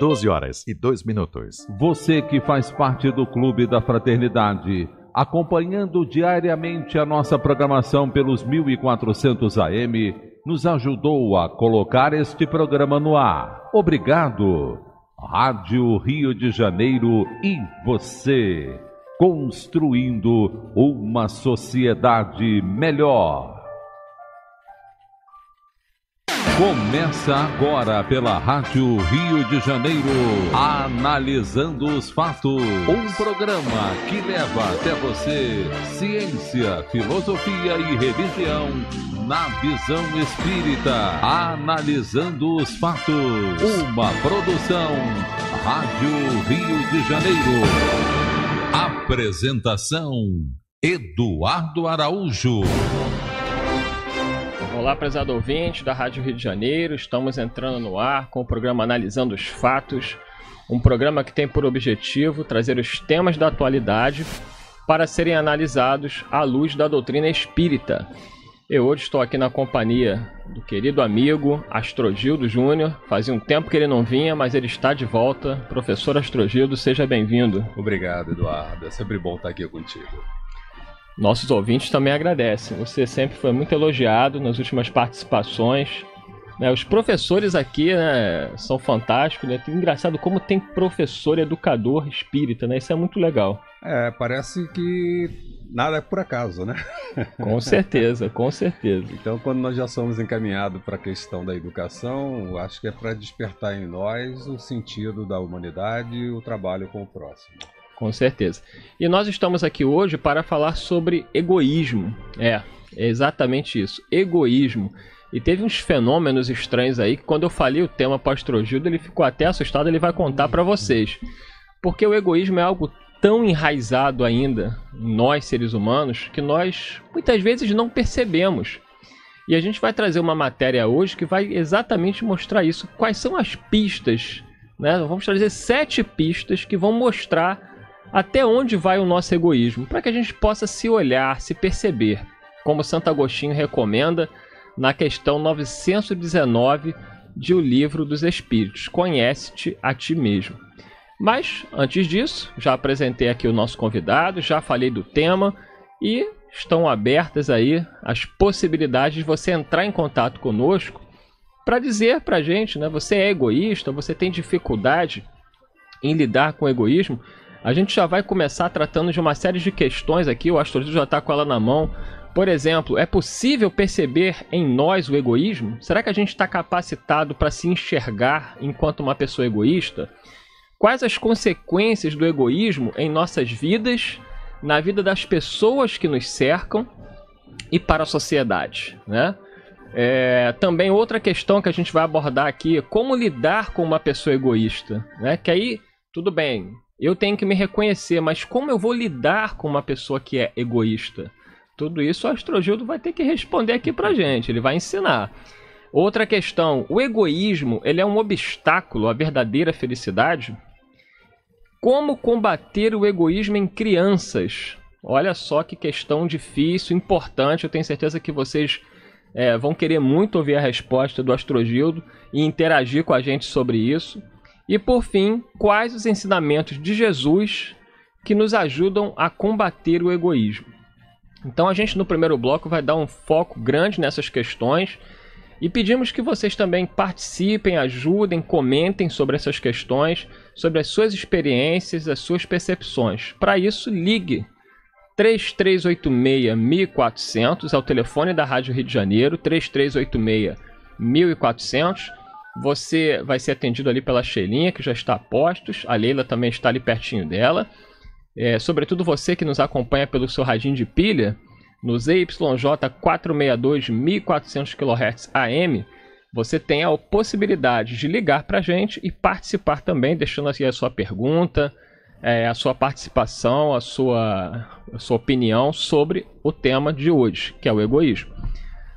12 horas e 2 minutos. Você que faz parte do Clube da Fraternidade, acompanhando diariamente a nossa programação pelos 1400 AM, nos ajudou a colocar este programa no ar. Obrigado. Rádio Rio de Janeiro e você, construindo uma sociedade melhor. Começa agora pela Rádio Rio de Janeiro, analisando os fatos. Um programa que leva até você ciência, filosofia e religião na visão espírita, analisando os fatos. Uma produção Rádio Rio de Janeiro. Apresentação Eduardo Araújo. Olá, prezado ouvinte da Rádio Rio de Janeiro. Estamos entrando no ar com o programa Analisando os Fatos, um programa que tem por objetivo trazer os temas da atualidade para serem analisados à luz da doutrina espírita. Eu hoje estou aqui na companhia do querido amigo Astrogildo Júnior. Fazia um tempo que ele não vinha, mas ele está de volta. Professor Astrogildo, seja bem-vindo. Obrigado, Eduardo. É sempre bom estar aqui contigo. Nossos ouvintes também agradecem. Você sempre foi muito elogiado nas últimas participações. Né, os professores aqui né, são fantásticos. Né? Engraçado como tem professor educador espírita, né? Isso é muito legal. É, parece que nada é por acaso, né? Com certeza, com certeza. Então, quando nós já somos encaminhados para a questão da educação, acho que é para despertar em nós o sentido da humanidade e o trabalho com o próximo. Com certeza. E nós estamos aqui hoje para falar sobre egoísmo. É, é exatamente isso. Egoísmo. E teve uns fenômenos estranhos aí que quando eu falei o tema Pastor Gildo, ele ficou até assustado, ele vai contar para vocês. Porque o egoísmo é algo tão enraizado ainda em nós seres humanos que nós muitas vezes não percebemos. E a gente vai trazer uma matéria hoje que vai exatamente mostrar isso. Quais são as pistas, né? Vamos trazer sete pistas que vão mostrar até onde vai o nosso egoísmo? Para que a gente possa se olhar, se perceber, como Santo Agostinho recomenda na questão 919 de O Livro dos Espíritos: Conhece-te a ti mesmo. Mas, antes disso, já apresentei aqui o nosso convidado, já falei do tema e estão abertas aí as possibilidades de você entrar em contato conosco para dizer para gente, né? Você é egoísta? Você tem dificuldade em lidar com o egoísmo? A gente já vai começar tratando de uma série de questões aqui, o Astrolito já está com ela na mão. Por exemplo, é possível perceber em nós o egoísmo? Será que a gente está capacitado para se enxergar enquanto uma pessoa egoísta? Quais as consequências do egoísmo em nossas vidas, na vida das pessoas que nos cercam e para a sociedade, né? É, também outra questão que a gente vai abordar aqui, é como lidar com uma pessoa egoísta, né? Que aí, tudo bem, eu tenho que me reconhecer, mas como eu vou lidar com uma pessoa que é egoísta? Tudo isso o Astrogildo vai ter que responder aqui pra gente, ele vai ensinar. Outra questão, o egoísmo, ele é um obstáculo à verdadeira felicidade? Como combater o egoísmo em crianças? Olha só que questão difícil, importante. Eu tenho certeza que vocês é, vão querer muito ouvir a resposta do Astrogildo e interagir com a gente sobre isso. E por fim, quais os ensinamentos de Jesus que nos ajudam a combater o egoísmo? Então a gente no primeiro bloco vai dar um foco grande nessas questões e pedimos que vocês também participem, ajudem, comentem sobre essas questões, sobre as suas experiências, as suas percepções. Para isso, ligue 3386 1400 é o telefone da Rádio Rio de Janeiro, 3386 1400 você vai ser atendido ali pela Sheilinha, que já está a postos. A Leila também está ali pertinho dela. É, sobretudo você que nos acompanha pelo seu radinho de pilha, no ZYJ462 1400 kHz AM, você tem a possibilidade de ligar para a gente e participar também, deixando aqui a sua pergunta, é, a sua participação, a sua, a sua opinião sobre o tema de hoje, que é o egoísmo.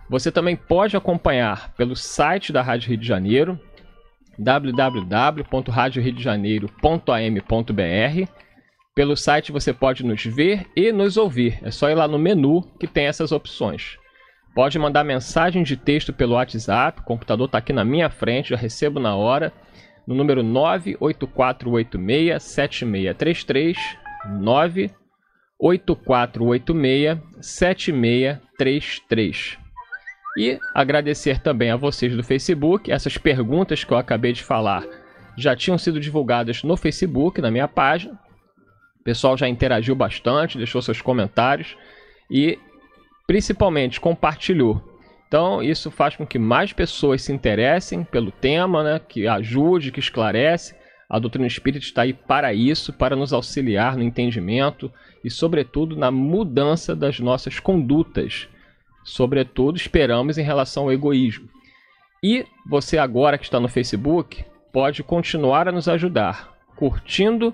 Você também pode acompanhar pelo site da Rádio Rio de Janeiro, www.radioriodejaneiro.am.br. Pelo site você pode nos ver e nos ouvir. É só ir lá no menu que tem essas opções. Pode mandar mensagem de texto pelo WhatsApp, o computador está aqui na minha frente, já recebo na hora, no número 984867633, 984867633. E agradecer também a vocês do Facebook. Essas perguntas que eu acabei de falar já tinham sido divulgadas no Facebook, na minha página. O pessoal já interagiu bastante, deixou seus comentários e principalmente compartilhou. Então, isso faz com que mais pessoas se interessem pelo tema, né? que ajude, que esclarece. A doutrina espírita está aí para isso, para nos auxiliar no entendimento e, sobretudo, na mudança das nossas condutas Sobretudo, esperamos em relação ao egoísmo. E você, agora que está no Facebook, pode continuar a nos ajudar, curtindo,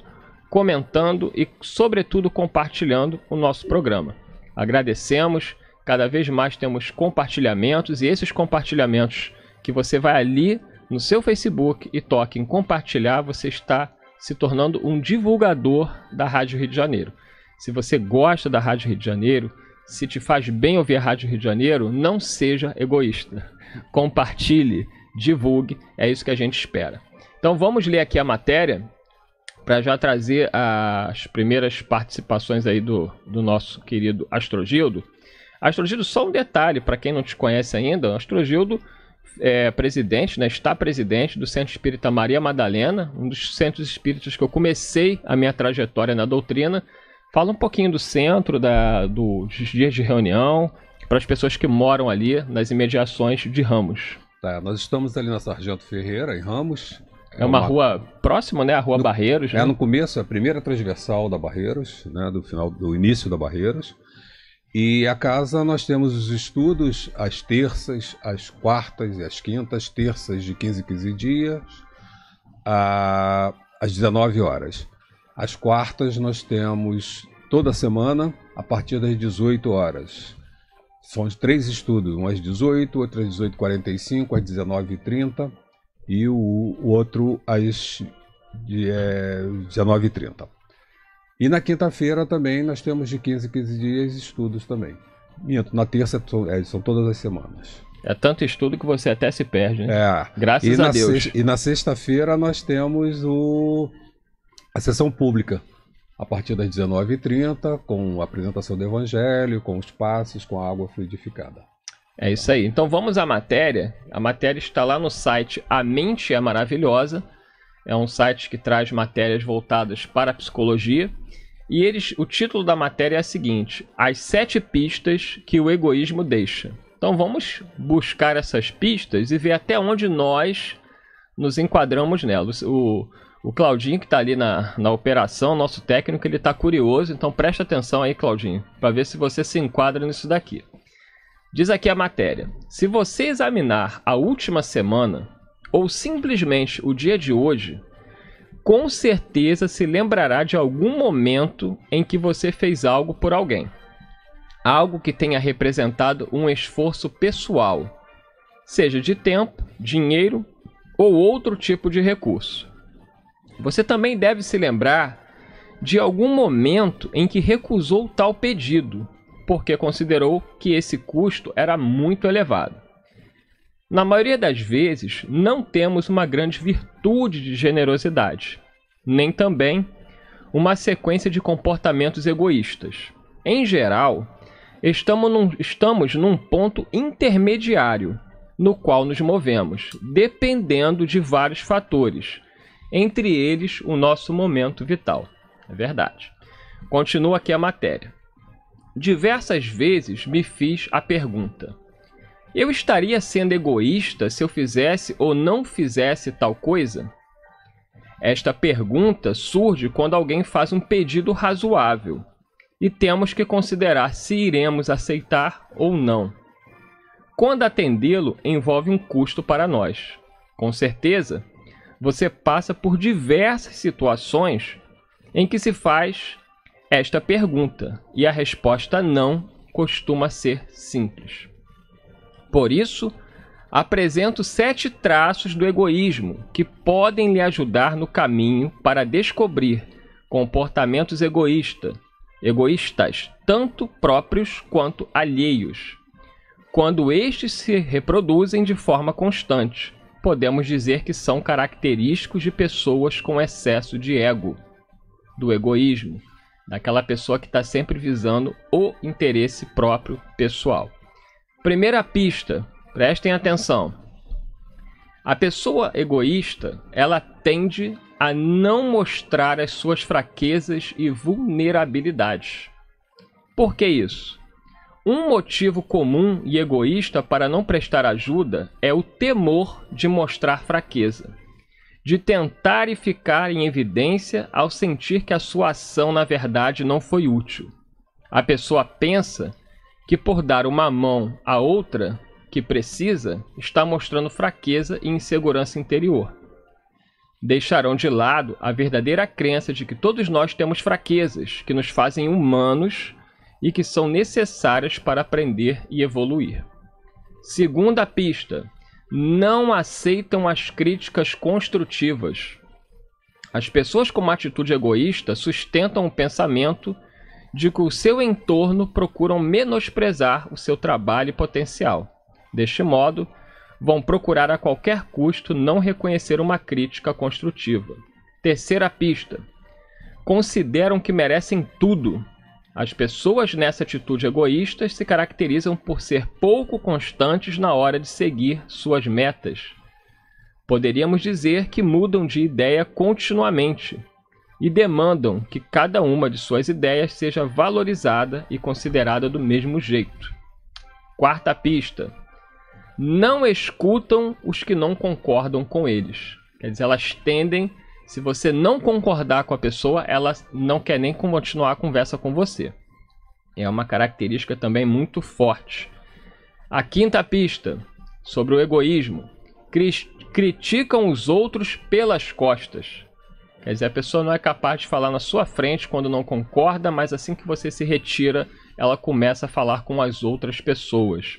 comentando e, sobretudo, compartilhando o nosso programa. Agradecemos, cada vez mais temos compartilhamentos e esses compartilhamentos que você vai ali no seu Facebook e toque em compartilhar, você está se tornando um divulgador da Rádio Rio de Janeiro. Se você gosta da Rádio Rio de Janeiro, se te faz bem ouvir a Rádio Rio de Janeiro, não seja egoísta. Compartilhe, divulgue, é isso que a gente espera. Então vamos ler aqui a matéria para já trazer as primeiras participações aí do, do nosso querido Astrogildo. Astrogildo, só um detalhe para quem não te conhece ainda, Astrogildo é presidente, né, está presidente do Centro Espírita Maria Madalena, um dos centros espíritas que eu comecei a minha trajetória na doutrina, Fala um pouquinho do centro, da, dos dias de reunião, para as pessoas que moram ali nas imediações de Ramos. Tá, nós estamos ali na Sargento Ferreira, em Ramos. É, é uma, uma, rua próxima, né? A Rua no, Barreiros. É, né? É no começo, a primeira transversal da Barreiros, né? do, final, do início da Barreiros. E a casa nós temos os estudos às terças, às quartas e às quintas, terças de 15 em 15 dias, a, às 19 horas. Às quartas nós temos toda semana a partir das 18 horas. São três estudos, um às 18, outro às 18h45, às 19h30 e o, o outro às é, 19h30. E na quinta-feira também nós temos de 15 a 15 dias estudos também. Minto, na terça é, são todas as semanas. É tanto estudo que você até se perde, né? É. Graças e a Deus. Sexta, e na sexta-feira nós temos o a sessão pública a partir das 19h30, com a apresentação do Evangelho, com os passos, com a água fluidificada. É isso aí. Então vamos à matéria. A matéria está lá no site A Mente é Maravilhosa. É um site que traz matérias voltadas para a psicologia. E eles, o título da matéria é o seguinte: As sete pistas que o egoísmo deixa. Então vamos buscar essas pistas e ver até onde nós nos enquadramos nelas. O, o Claudinho, que está ali na, na operação, nosso técnico, ele está curioso, então preste atenção aí, Claudinho, para ver se você se enquadra nisso daqui. Diz aqui a matéria: se você examinar a última semana, ou simplesmente o dia de hoje, com certeza se lembrará de algum momento em que você fez algo por alguém. Algo que tenha representado um esforço pessoal, seja de tempo, dinheiro ou outro tipo de recurso. Você também deve se lembrar de algum momento em que recusou tal pedido, porque considerou que esse custo era muito elevado. Na maioria das vezes, não temos uma grande virtude de generosidade, nem também uma sequência de comportamentos egoístas. Em geral, estamos num, estamos num ponto intermediário no qual nos movemos, dependendo de vários fatores entre eles o nosso momento vital. É verdade. Continua aqui a matéria. Diversas vezes me fiz a pergunta: eu estaria sendo egoísta se eu fizesse ou não fizesse tal coisa? Esta pergunta surge quando alguém faz um pedido razoável e temos que considerar se iremos aceitar ou não. Quando atendê-lo envolve um custo para nós. Com certeza, você passa por diversas situações em que se faz esta pergunta e a resposta não costuma ser simples. Por isso, apresento sete traços do egoísmo que podem lhe ajudar no caminho para descobrir comportamentos egoísta, egoístas, tanto próprios quanto alheios, quando estes se reproduzem de forma constante podemos dizer que são característicos de pessoas com excesso de ego, do egoísmo, daquela pessoa que está sempre visando o interesse próprio pessoal. Primeira pista, prestem atenção. A pessoa egoísta, ela tende a não mostrar as suas fraquezas e vulnerabilidades. Por que isso? Um motivo comum e egoísta para não prestar ajuda é o temor de mostrar fraqueza, de tentar e ficar em evidência ao sentir que a sua ação na verdade não foi útil. A pessoa pensa que por dar uma mão à outra que precisa, está mostrando fraqueza e insegurança interior. Deixarão de lado a verdadeira crença de que todos nós temos fraquezas que nos fazem humanos e que são necessárias para aprender e evoluir. Segunda pista: não aceitam as críticas construtivas. As pessoas com uma atitude egoísta sustentam o pensamento de que o seu entorno procuram menosprezar o seu trabalho e potencial. Deste modo, vão procurar a qualquer custo não reconhecer uma crítica construtiva. Terceira pista: consideram que merecem tudo as pessoas nessa atitude egoísta se caracterizam por ser pouco constantes na hora de seguir suas metas. Poderíamos dizer que mudam de ideia continuamente e demandam que cada uma de suas ideias seja valorizada e considerada do mesmo jeito. Quarta pista: não escutam os que não concordam com eles. Quer dizer, elas tendem se você não concordar com a pessoa, ela não quer nem continuar a conversa com você. É uma característica também muito forte. A quinta pista, sobre o egoísmo. Criticam os outros pelas costas. Quer dizer, a pessoa não é capaz de falar na sua frente quando não concorda, mas assim que você se retira, ela começa a falar com as outras pessoas.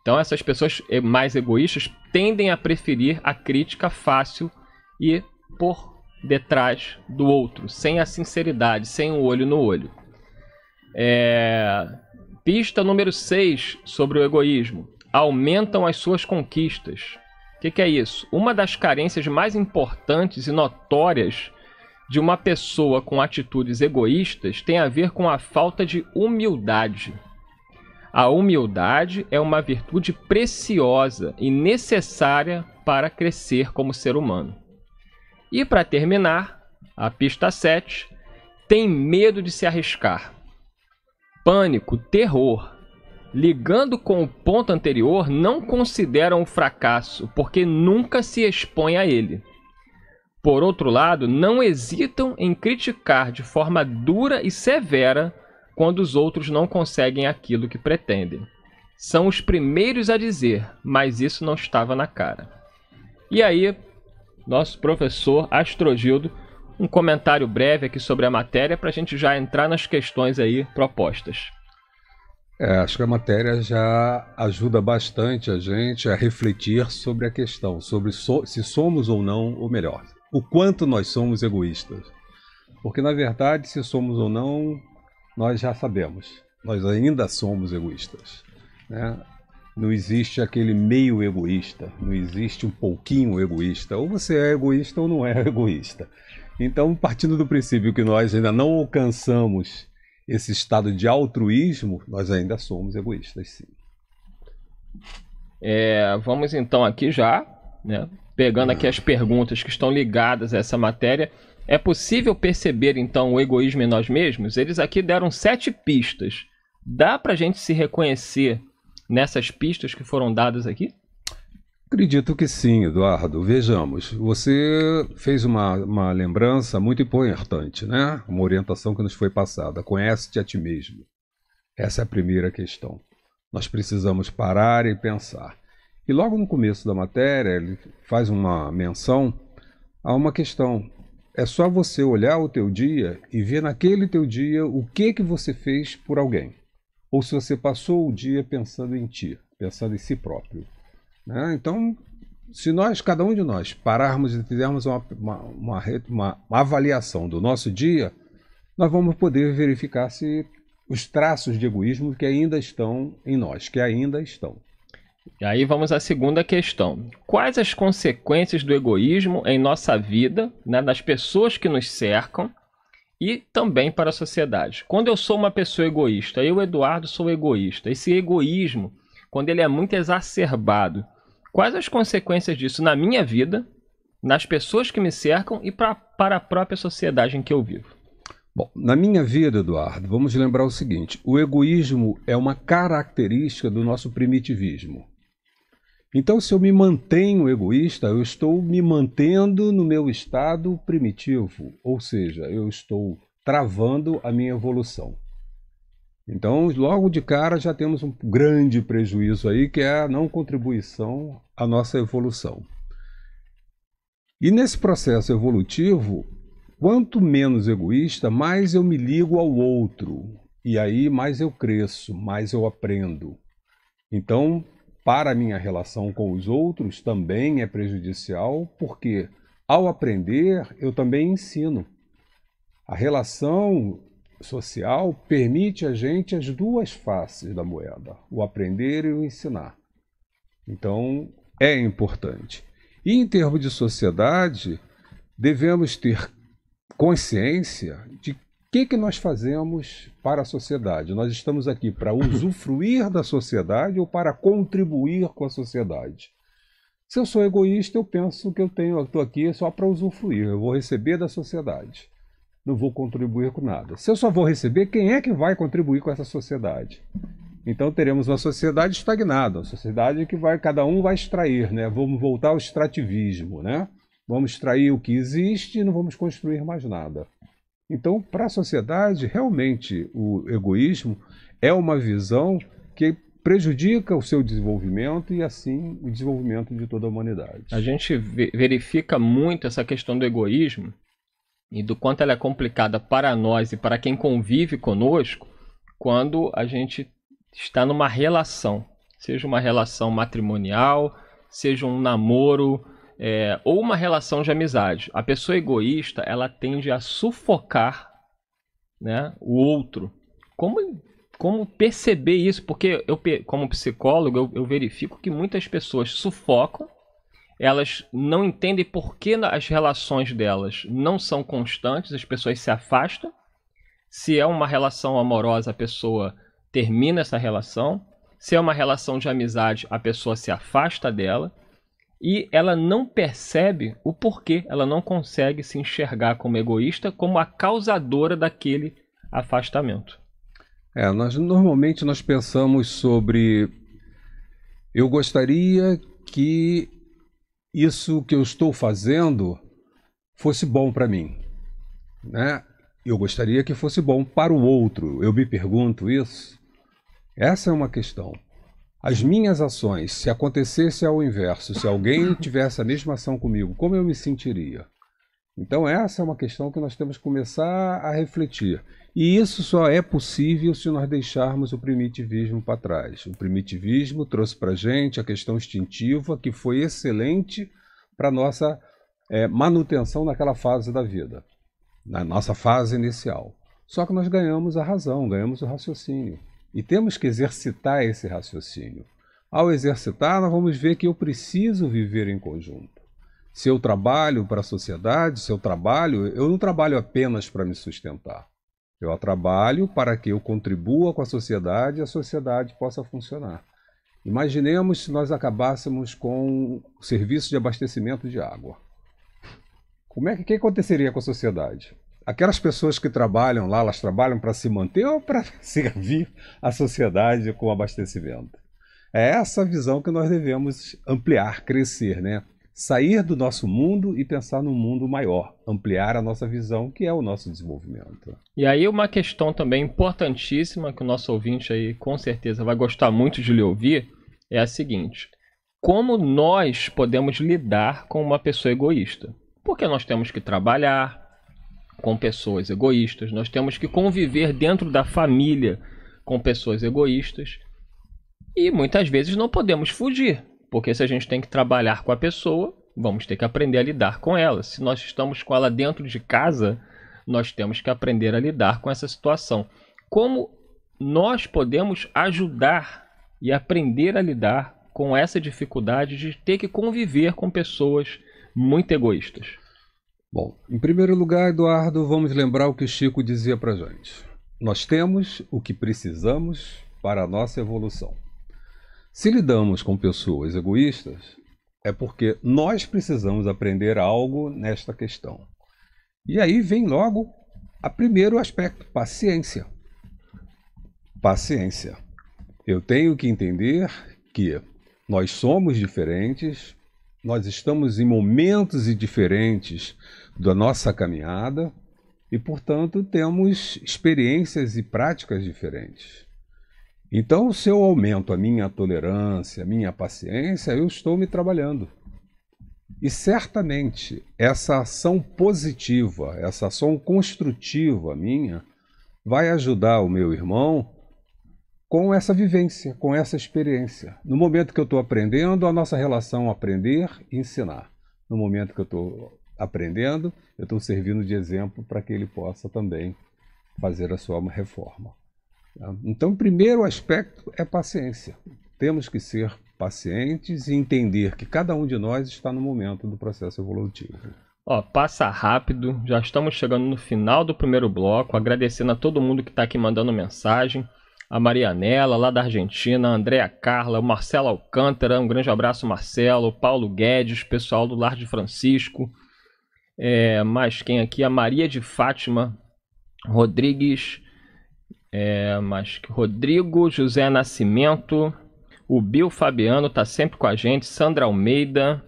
Então, essas pessoas mais egoístas tendem a preferir a crítica fácil e por detrás do outro, sem a sinceridade, sem o um olho no olho. É... Pista número 6 sobre o egoísmo. Aumentam as suas conquistas. O que, que é isso? Uma das carências mais importantes e notórias de uma pessoa com atitudes egoístas tem a ver com a falta de humildade. A humildade é uma virtude preciosa e necessária para crescer como ser humano. E para terminar, a pista 7 tem medo de se arriscar. Pânico, terror. Ligando com o ponto anterior, não consideram o fracasso, porque nunca se expõe a ele. Por outro lado, não hesitam em criticar de forma dura e severa quando os outros não conseguem aquilo que pretendem. São os primeiros a dizer, mas isso não estava na cara. E aí, nosso professor Astrogildo, um comentário breve aqui sobre a matéria para a gente já entrar nas questões aí propostas. É, acho que a matéria já ajuda bastante a gente a refletir sobre a questão, sobre so se somos ou não o melhor, o quanto nós somos egoístas. Porque, na verdade, se somos ou não, nós já sabemos, nós ainda somos egoístas. Né? Não existe aquele meio egoísta, não existe um pouquinho egoísta. Ou você é egoísta ou não é egoísta. Então, partindo do princípio que nós ainda não alcançamos esse estado de altruísmo, nós ainda somos egoístas, sim. É, vamos então aqui já, né, pegando aqui as perguntas que estão ligadas a essa matéria. É possível perceber então o egoísmo em nós mesmos? Eles aqui deram sete pistas. Dá para gente se reconhecer nessas pistas que foram dadas aqui? Acredito que sim, Eduardo. Vejamos, você fez uma, uma lembrança muito importante, né? Uma orientação que nos foi passada. Conhece-te a ti mesmo. Essa é a primeira questão. Nós precisamos parar e pensar. E logo no começo da matéria, ele faz uma menção a uma questão. É só você olhar o teu dia e ver naquele teu dia o que que você fez por alguém ou se você passou o dia pensando em ti, pensando em si próprio. Né? Então, se nós, cada um de nós, pararmos e fizermos uma, uma, uma, uma avaliação do nosso dia, nós vamos poder verificar se os traços de egoísmo que ainda estão em nós, que ainda estão. E aí vamos à segunda questão. Quais as consequências do egoísmo em nossa vida, né, nas pessoas que nos cercam e também para a sociedade. Quando eu sou uma pessoa egoísta, eu, Eduardo, sou egoísta. Esse egoísmo, quando ele é muito exacerbado, quais as consequências disso na minha vida, nas pessoas que me cercam e pra, para a própria sociedade em que eu vivo? Bom, na minha vida, Eduardo, vamos lembrar o seguinte: o egoísmo é uma característica do nosso primitivismo. Então, se eu me mantenho egoísta, eu estou me mantendo no meu estado primitivo, ou seja, eu estou travando a minha evolução. Então, logo de cara já temos um grande prejuízo aí, que é a não contribuição à nossa evolução. E nesse processo evolutivo, quanto menos egoísta, mais eu me ligo ao outro. E aí mais eu cresço, mais eu aprendo. Então, para a minha relação com os outros também é prejudicial, porque ao aprender eu também ensino. A relação social permite a gente as duas faces da moeda, o aprender e o ensinar. Então, é importante. E em termos de sociedade, devemos ter consciência de que, que nós fazemos para a sociedade? Nós estamos aqui para usufruir da sociedade ou para contribuir com a sociedade? Se eu sou egoísta, eu penso que eu tenho, estou aqui só para usufruir, eu vou receber da sociedade, não vou contribuir com nada. Se eu só vou receber, quem é que vai contribuir com essa sociedade? Então teremos uma sociedade estagnada, uma sociedade que vai, cada um vai extrair, né? Vamos voltar ao extrativismo, né? Vamos extrair o que existe e não vamos construir mais nada. Então, para a sociedade, realmente o egoísmo é uma visão que prejudica o seu desenvolvimento e assim o desenvolvimento de toda a humanidade. A gente verifica muito essa questão do egoísmo e do quanto ela é complicada para nós e para quem convive conosco quando a gente está numa relação, seja uma relação matrimonial, seja um namoro, é, ou uma relação de amizade. A pessoa egoísta, ela tende a sufocar né, o outro. Como, como perceber isso? Porque eu, como psicólogo, eu, eu verifico que muitas pessoas sufocam, elas não entendem por que as relações delas não são constantes, as pessoas se afastam. Se é uma relação amorosa, a pessoa termina essa relação. Se é uma relação de amizade, a pessoa se afasta dela e ela não percebe o porquê, ela não consegue se enxergar como egoísta, como a causadora daquele afastamento. É, nós normalmente nós pensamos sobre eu gostaria que isso que eu estou fazendo fosse bom para mim, né? Eu gostaria que fosse bom para o outro. Eu me pergunto isso. Essa é uma questão as minhas ações, se acontecesse ao inverso, se alguém tivesse a mesma ação comigo, como eu me sentiria? Então, essa é uma questão que nós temos que começar a refletir. E isso só é possível se nós deixarmos o primitivismo para trás. O primitivismo trouxe para a gente a questão instintiva, que foi excelente para a nossa é, manutenção naquela fase da vida, na nossa fase inicial. Só que nós ganhamos a razão, ganhamos o raciocínio. E temos que exercitar esse raciocínio. Ao exercitar, nós vamos ver que eu preciso viver em conjunto. Se eu trabalho para a sociedade, se eu trabalho, eu não trabalho apenas para me sustentar. Eu trabalho para que eu contribua com a sociedade e a sociedade possa funcionar. Imaginemos se nós acabássemos com o serviço de abastecimento de água. Como é que, que aconteceria com a sociedade? aquelas pessoas que trabalham lá, elas trabalham para se manter ou para servir a sociedade com abastecimento? É essa visão que nós devemos ampliar, crescer, né? Sair do nosso mundo e pensar num mundo maior, ampliar a nossa visão, que é o nosso desenvolvimento. E aí, uma questão também importantíssima que o nosso ouvinte aí com certeza vai gostar muito de lhe ouvir é a seguinte: como nós podemos lidar com uma pessoa egoísta? Porque nós temos que trabalhar, com pessoas egoístas, nós temos que conviver dentro da família com pessoas egoístas e muitas vezes não podemos fugir, porque se a gente tem que trabalhar com a pessoa, vamos ter que aprender a lidar com ela. Se nós estamos com ela dentro de casa, nós temos que aprender a lidar com essa situação. Como nós podemos ajudar e aprender a lidar com essa dificuldade de ter que conviver com pessoas muito egoístas? Bom, em primeiro lugar, Eduardo, vamos lembrar o que Chico dizia para gente. Nós temos o que precisamos para a nossa evolução. Se lidamos com pessoas egoístas, é porque nós precisamos aprender algo nesta questão. E aí vem logo o primeiro aspecto, paciência. Paciência. Eu tenho que entender que nós somos diferentes, nós estamos em momentos diferentes da nossa caminhada e, portanto, temos experiências e práticas diferentes. Então, se eu aumento a minha tolerância, a minha paciência, eu estou me trabalhando. E certamente essa ação positiva, essa ação construtiva minha, vai ajudar o meu irmão com essa vivência, com essa experiência. No momento que eu estou aprendendo, a nossa relação aprender e ensinar. No momento que eu estou aprendendo, eu estou servindo de exemplo para que ele possa também fazer a sua reforma. Tá? Então, o primeiro aspecto é paciência. Temos que ser pacientes e entender que cada um de nós está no momento do processo evolutivo. Ó, passa rápido, já estamos chegando no final do primeiro bloco, agradecendo a todo mundo que está aqui mandando mensagem. A Marianela, lá da Argentina, a Andrea Carla, o Marcelo Alcântara, um grande abraço, Marcelo, Paulo Guedes, pessoal do Lar de Francisco, é, mais quem aqui? A Maria de Fátima Rodrigues. É, mas Rodrigo José Nascimento. O Bill Fabiano tá sempre com a gente. Sandra Almeida.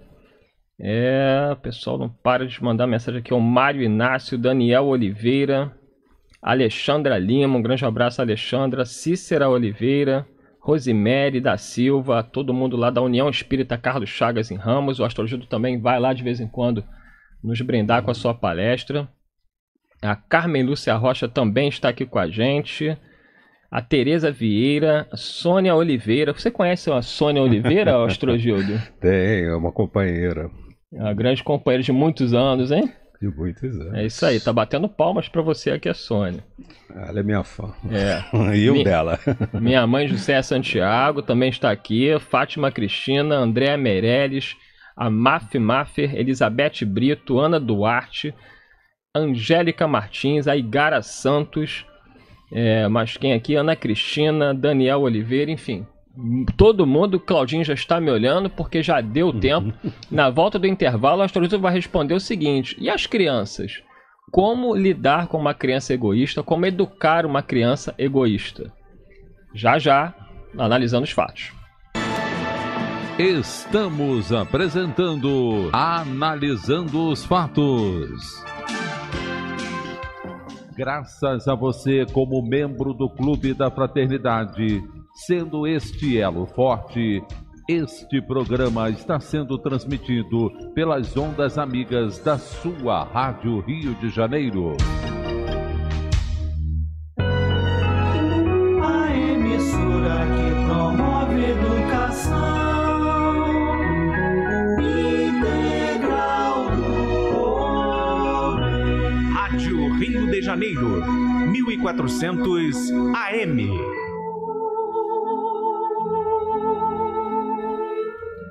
É, o pessoal não para de mandar mensagem aqui. É o Mário Inácio, Daniel Oliveira, Alexandra Lima, um grande abraço, Alexandra, Cícera Oliveira, Rosimere da Silva, todo mundo lá da União Espírita Carlos Chagas em Ramos. O Astrojudo também vai lá de vez em quando nos brindar com a sua palestra. A Carmen Lúcia Rocha também está aqui com a gente. A Tereza Vieira, a Sônia Oliveira. Você conhece a Sônia Oliveira, Astrogildo? Tem, é uma companheira. uma grande companheira de muitos anos, hein? De muitos anos. É isso aí, tá batendo palmas para você aqui, a Sônia. Ela é minha fã. É. e eu dela. minha mãe José Santiago também está aqui. Fátima Cristina, Andréa Meirelles, a Maf Maffer, Elizabeth Brito, Ana Duarte, Angélica Martins, a Igara Santos, é, mas quem aqui? Ana Cristina, Daniel Oliveira, enfim. Todo mundo, Claudinho já está me olhando porque já deu uhum. tempo. Na volta do intervalo, a astrologista vai responder o seguinte: e as crianças? Como lidar com uma criança egoísta? Como educar uma criança egoísta? Já já, analisando os fatos. Estamos apresentando Analisando os Fatos. Graças a você, como membro do Clube da Fraternidade, sendo este elo forte, este programa está sendo transmitido pelas ondas amigas da sua Rádio Rio de Janeiro. Janeiro, 1400 AM.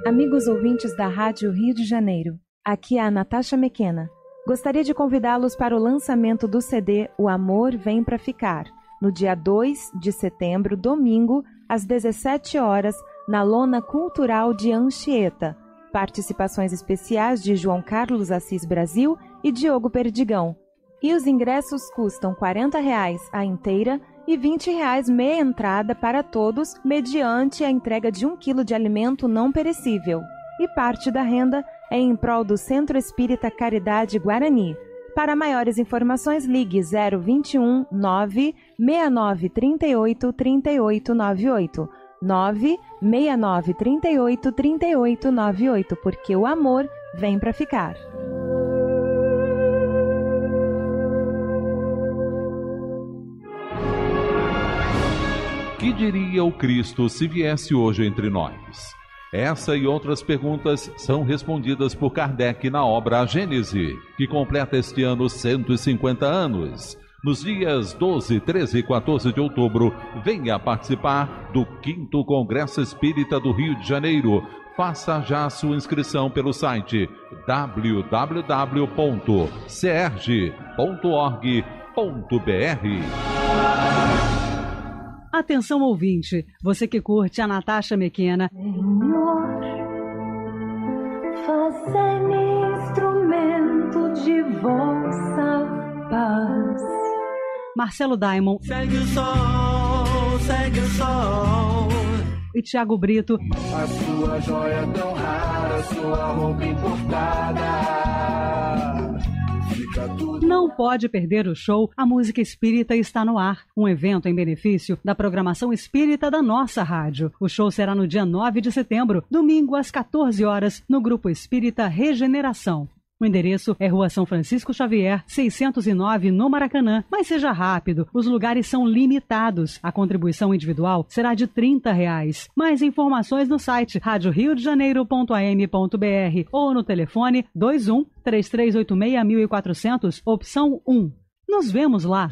Amigos ouvintes da Rádio Rio de Janeiro, aqui é a Natasha Mequena. Gostaria de convidá-los para o lançamento do CD O Amor Vem Pra Ficar, no dia 2 de setembro, domingo, às 17 horas, na Lona Cultural de Anchieta. Participações especiais de João Carlos Assis Brasil e Diogo Perdigão e os ingressos custam R$ 40,00 a inteira e R$ 20,00 meia entrada para todos, mediante a entrega de um quilo de alimento não perecível. E parte da renda é em prol do Centro Espírita Caridade Guarani. Para maiores informações, ligue 021 969 38 3898. 969 38 3898, porque o amor vem para ficar. que diria o Cristo se viesse hoje entre nós? Essa e outras perguntas são respondidas por Kardec na obra A Gênese, que completa este ano 150 anos. Nos dias 12, 13 e 14 de outubro, venha participar do 5 Congresso Espírita do Rio de Janeiro. Faça já sua inscrição pelo site www.serge.org.br. Atenção ouvinte, você que curte a Natasha Mequena. Senhor, fazer-me instrumento de vossa paz. Marcelo Daimon. Segue o sol, segue o sol. E Tiago Brito. A sua joia tão rara, sua roupa importada. Não pode perder o show A Música Espírita está no ar, um evento em benefício da programação espírita da nossa rádio. O show será no dia 9 de setembro, domingo às 14 horas, no Grupo Espírita Regeneração. O endereço é Rua São Francisco Xavier, 609, no Maracanã. Mas seja rápido, os lugares são limitados. A contribuição individual será de R$ 30. Reais. Mais informações no site radioriodejaneiro.am.br ou no telefone 21 3386 1400, opção 1. Nos vemos lá!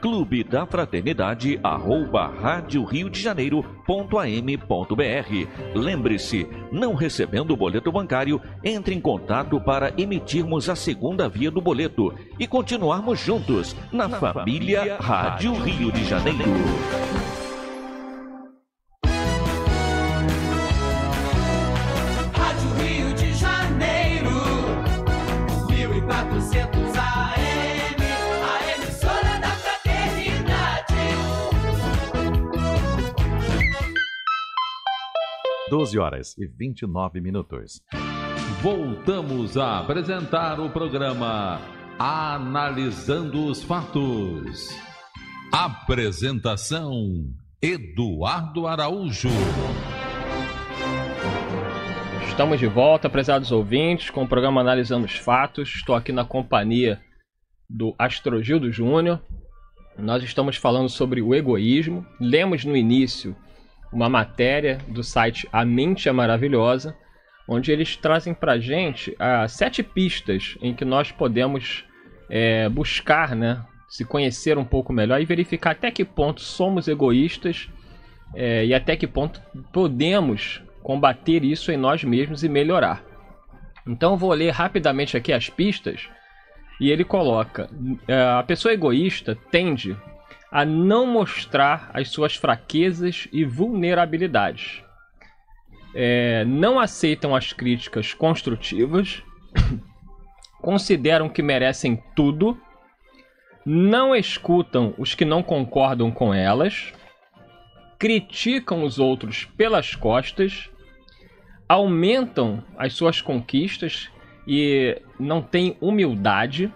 clube da fraternidade arroba rádio rio de janeiro.am.br. Lembre-se, não recebendo o boleto bancário, entre em contato para emitirmos a segunda via do boleto e continuarmos juntos na, na família, família Rádio Rio de Janeiro. 12 horas e 29 minutos. Voltamos a apresentar o programa Analisando os Fatos. Apresentação: Eduardo Araújo. Estamos de volta, prezados ouvintes, com o programa Analisando os Fatos. Estou aqui na companhia do Astrogildo Júnior. Nós estamos falando sobre o egoísmo. Lemos no início uma matéria do site A Mente é Maravilhosa, onde eles trazem para gente ah, sete pistas em que nós podemos é, buscar, né, se conhecer um pouco melhor e verificar até que ponto somos egoístas é, e até que ponto podemos combater isso em nós mesmos e melhorar. Então vou ler rapidamente aqui as pistas e ele coloca: é, a pessoa egoísta tende a não mostrar as suas fraquezas e vulnerabilidades. É, não aceitam as críticas construtivas, consideram que merecem tudo, não escutam os que não concordam com elas, criticam os outros pelas costas, aumentam as suas conquistas e não têm humildade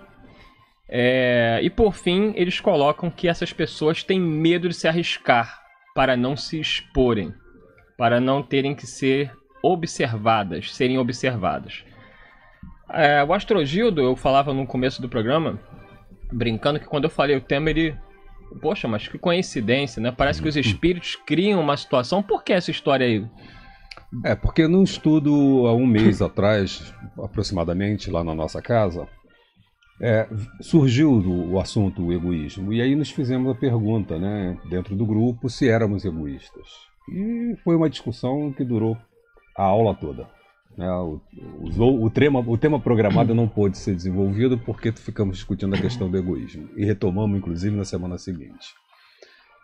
é... E por fim, eles colocam que essas pessoas têm medo de se arriscar para não se exporem, para não terem que ser observadas, serem observadas. É, o Astrogildo, eu falava no começo do programa, brincando que quando eu falei o tema, ele. Poxa, mas que coincidência, né? Parece que os uhum. espíritos criam uma situação. Por que essa história aí? É, porque num estudo há um mês atrás, aproximadamente, lá na nossa casa, é, surgiu o, o assunto o egoísmo e aí nos fizemos a pergunta, né, dentro do grupo, se éramos egoístas. E foi uma discussão que durou a aula toda. Né? O, o, o, tema, o tema programado não pôde ser desenvolvido porque ficamos discutindo a questão do egoísmo e retomamos, inclusive, na semana seguinte.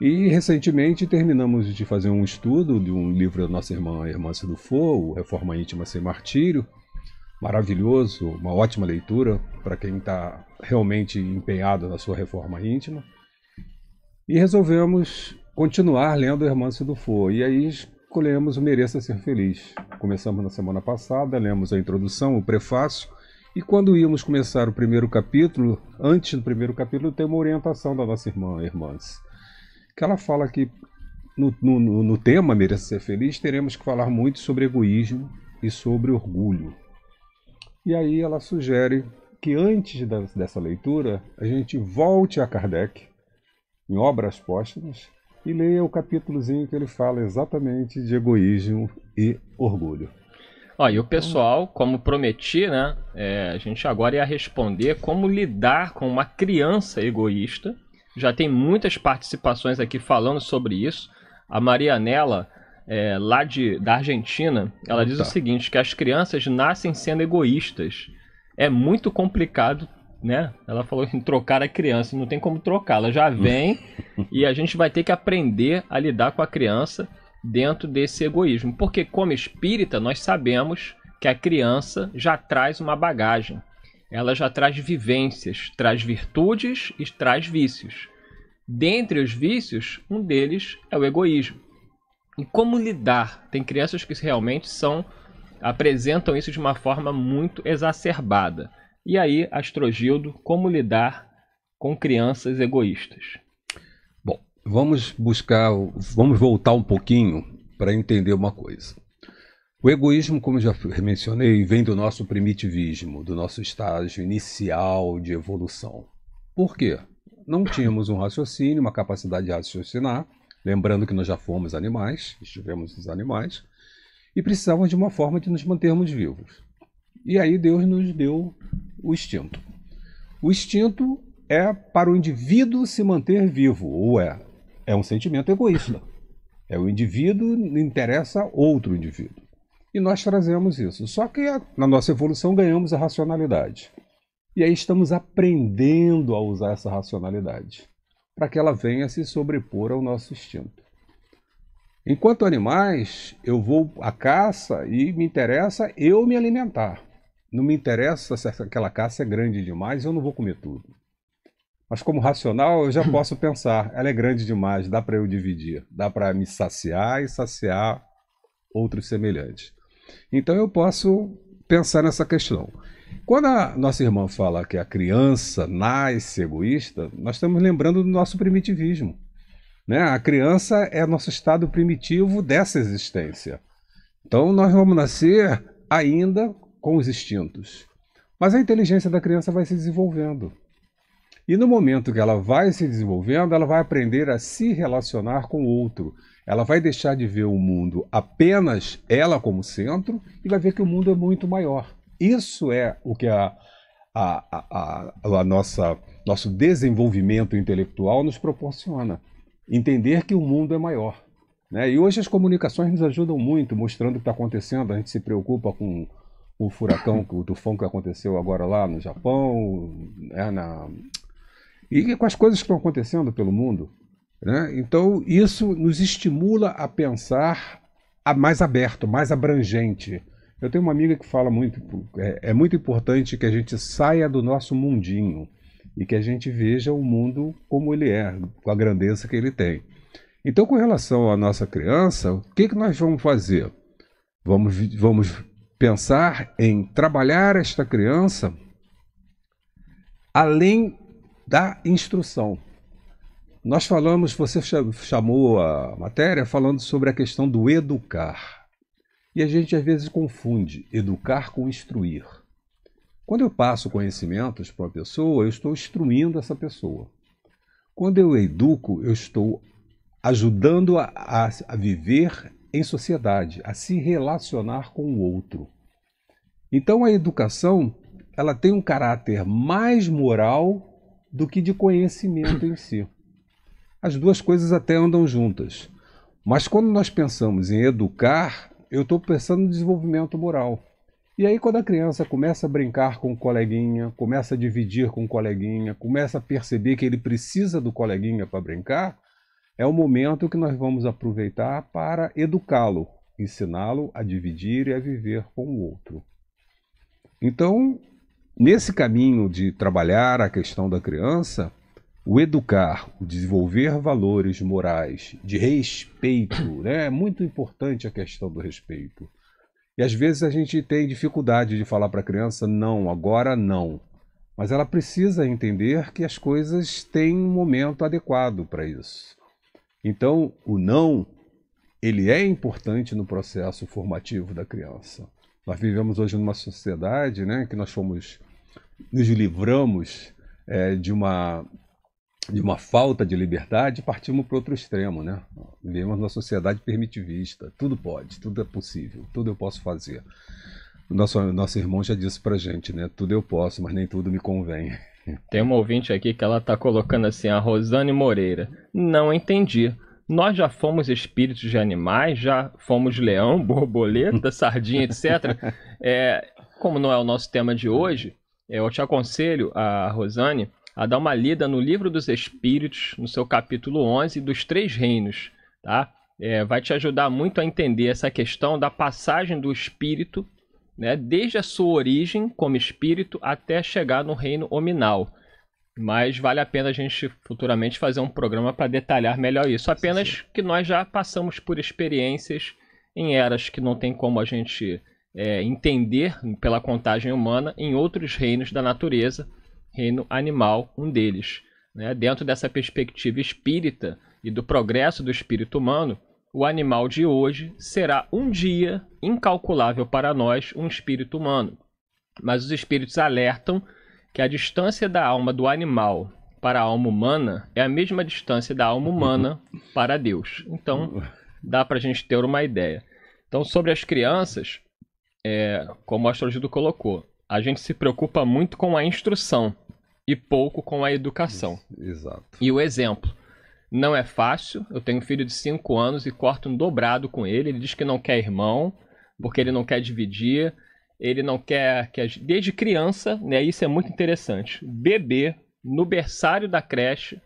E recentemente terminamos de fazer um estudo de um livro da nossa irmã Irmã Sidufo, Reforma Íntima Sem Martírio, maravilhoso, uma ótima leitura para quem está realmente empenhado na sua reforma íntima. E resolvemos continuar lendo Irmã Se do For. E aí escolhemos o Mereça Ser Feliz. Começamos na semana passada, lemos a introdução, o prefácio. E quando íamos começar o primeiro capítulo, antes do primeiro capítulo, tem uma orientação da nossa irmã Irmãs, que ela fala que no, no, no tema Mereça Ser Feliz teremos que falar muito sobre egoísmo e sobre orgulho. E aí ela sugere que antes da, dessa leitura a gente volte a Kardec em Obras Póstumas e leia o capítulozinho que ele fala exatamente de egoísmo e orgulho. Ó, e o pessoal, como prometi, né? É, a gente agora ia responder como lidar com uma criança egoísta. Já tem muitas participações aqui falando sobre isso. A Marianela é, lá de, da Argentina, ela ah, diz tá. o seguinte: que as crianças nascem sendo egoístas. É muito complicado, né? Ela falou em trocar a criança, não tem como trocar, ela já vem e a gente vai ter que aprender a lidar com a criança dentro desse egoísmo. Porque, como espírita, nós sabemos que a criança já traz uma bagagem. Ela já traz vivências, traz virtudes e traz vícios. Dentre os vícios, um deles é o egoísmo. E como lidar. Tem crianças que realmente são apresentam isso de uma forma muito exacerbada. E aí, Astrogildo, como lidar com crianças egoístas? Bom, vamos buscar, vamos voltar um pouquinho para entender uma coisa. O egoísmo, como já mencionei, vem do nosso primitivismo, do nosso estágio inicial de evolução. Por quê? Não tínhamos um raciocínio, uma capacidade de raciocinar, Lembrando que nós já fomos animais, estivemos nos animais, e precisávamos de uma forma de nos mantermos vivos. E aí Deus nos deu o instinto. O instinto é para o indivíduo se manter vivo, ou é, é um sentimento egoísta. É o indivíduo interessa outro indivíduo. E nós trazemos isso. Só que na nossa evolução ganhamos a racionalidade. E aí estamos aprendendo a usar essa racionalidade para que ela venha se sobrepor ao nosso instinto. Enquanto animais, eu vou à caça e me interessa eu me alimentar. Não me interessa se aquela caça é grande demais, eu não vou comer tudo. Mas como racional, eu já posso pensar, ela é grande demais, dá para eu dividir, dá para me saciar e saciar outros semelhantes. Então eu posso pensar nessa questão. Quando a nossa irmã fala que a criança nasce egoísta, nós estamos lembrando do nosso primitivismo. Né? A criança é nosso estado primitivo dessa existência. Então nós vamos nascer ainda com os instintos. Mas a inteligência da criança vai se desenvolvendo. E no momento que ela vai se desenvolvendo, ela vai aprender a se relacionar com o outro. Ela vai deixar de ver o mundo apenas ela como centro e vai ver que o mundo é muito maior. Isso é o que a, a, a, a nossa, nosso desenvolvimento intelectual nos proporciona. Entender que o mundo é maior. Né? E hoje as comunicações nos ajudam muito, mostrando o que está acontecendo. A gente se preocupa com o furacão, o tufão que aconteceu agora lá no Japão, né? na... e com as coisas que estão acontecendo pelo mundo. Né? Então, isso nos estimula a pensar a mais aberto, mais abrangente. Eu tenho uma amiga que fala muito, é, é muito importante que a gente saia do nosso mundinho e que a gente veja o mundo como ele é, com a grandeza que ele tem. Então, com relação à nossa criança, o que, que nós vamos fazer? Vamos, vamos pensar em trabalhar esta criança além da instrução. Nós falamos, você chamou a matéria falando sobre a questão do educar. E a gente às vezes confunde educar com instruir. Quando eu passo conhecimentos para uma pessoa, eu estou instruindo essa pessoa. Quando eu educo, eu estou ajudando-a a, a viver em sociedade, a se relacionar com o outro. Então a educação ela tem um caráter mais moral do que de conhecimento em si. As duas coisas até andam juntas. Mas quando nós pensamos em educar, eu estou pensando no desenvolvimento moral. E aí, quando a criança começa a brincar com o coleguinha, começa a dividir com o coleguinha, começa a perceber que ele precisa do coleguinha para brincar, é o momento que nós vamos aproveitar para educá-lo, ensiná-lo a dividir e a viver com o outro. Então, nesse caminho de trabalhar a questão da criança, o educar, o desenvolver valores morais de respeito, né? É muito importante a questão do respeito. E às vezes a gente tem dificuldade de falar para a criança não, agora não. Mas ela precisa entender que as coisas têm um momento adequado para isso. Então, o não, ele é importante no processo formativo da criança. Nós vivemos hoje numa sociedade, né, que nós fomos nos livramos é, de uma de uma falta de liberdade, partimos para outro extremo, né? Vivemos numa sociedade permitivista. Tudo pode, tudo é possível, tudo eu posso fazer. Nosso, nosso irmão já disse pra gente, né? Tudo eu posso, mas nem tudo me convém. Tem uma ouvinte aqui que ela tá colocando assim, a Rosane Moreira. Não entendi. Nós já fomos espíritos de animais, já fomos leão, borboleta, sardinha, etc. É, como não é o nosso tema de hoje, é, eu te aconselho, a Rosane, a dar uma lida no Livro dos Espíritos, no seu capítulo 11, dos Três Reinos, tá? É, vai te ajudar muito a entender essa questão da passagem do espírito, né, desde a sua origem como espírito até chegar no reino ominal Mas vale a pena a gente futuramente fazer um programa para detalhar melhor isso. Apenas Sim. que nós já passamos por experiências em eras que não tem como a gente é, entender pela contagem humana em outros reinos da natureza reino animal um deles. Né? Dentro dessa perspectiva espírita e do progresso do espírito humano, o animal de hoje será um dia incalculável para nós um espírito humano. Mas os espíritos alertam que a distância da alma do animal para a alma humana é a mesma distância da alma humana para Deus. Então, dá para a gente ter uma ideia. Então, sobre as crianças, é, como o Astro colocou, a gente se preocupa muito com a instrução e pouco com a educação. Exato. E o exemplo. Não é fácil. Eu tenho um filho de 5 anos e corto um dobrado com ele. Ele diz que não quer irmão, porque ele não quer dividir. Ele não quer que. Desde criança, né? Isso é muito interessante. Bebê, no berçário da creche,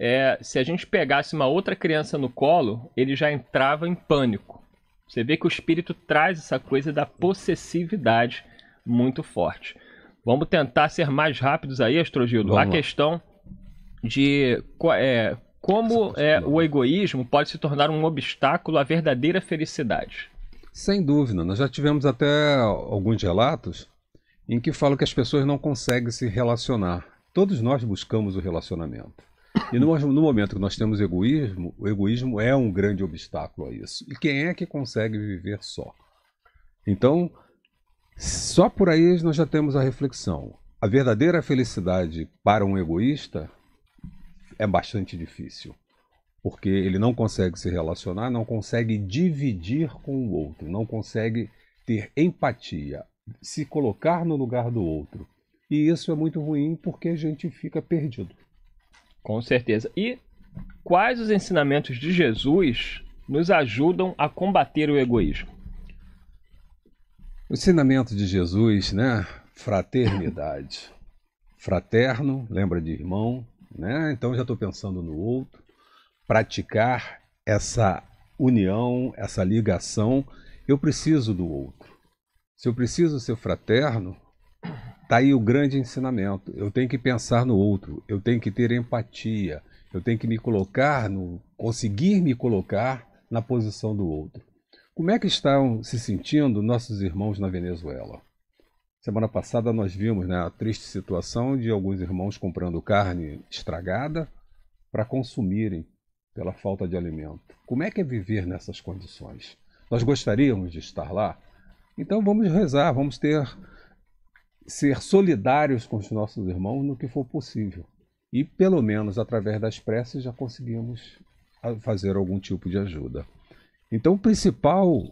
é, se a gente pegasse uma outra criança no colo, ele já entrava em pânico. Você vê que o espírito traz essa coisa da possessividade muito forte. Vamos tentar ser mais rápidos aí, Astrogildo. Vamos a lá. questão de é, como é, o egoísmo pode se tornar um obstáculo à verdadeira felicidade. Sem dúvida, nós já tivemos até alguns relatos em que falam que as pessoas não conseguem se relacionar. Todos nós buscamos o relacionamento. E no, no momento que nós temos egoísmo, o egoísmo é um grande obstáculo a isso. E quem é que consegue viver só? Então, só por aí nós já temos a reflexão. A verdadeira felicidade para um egoísta é bastante difícil, porque ele não consegue se relacionar, não consegue dividir com o outro, não consegue ter empatia, se colocar no lugar do outro. E isso é muito ruim porque a gente fica perdido. Com certeza. E quais os ensinamentos de Jesus nos ajudam a combater o egoísmo? O ensinamento de Jesus, né? Fraternidade. Fraterno, lembra de irmão, né? Então já estou pensando no outro. Praticar essa união, essa ligação. Eu preciso do outro. Se eu preciso ser fraterno, tá aí o grande ensinamento. Eu tenho que pensar no outro. Eu tenho que ter empatia. Eu tenho que me colocar no, conseguir me colocar na posição do outro. Como é que estão se sentindo nossos irmãos na Venezuela? Semana passada nós vimos né, a triste situação de alguns irmãos comprando carne estragada para consumirem pela falta de alimento. Como é que é viver nessas condições? Nós gostaríamos de estar lá? Então vamos rezar, vamos ter ser solidários com os nossos irmãos no que for possível. E pelo menos através das preces já conseguimos fazer algum tipo de ajuda. Então, o principal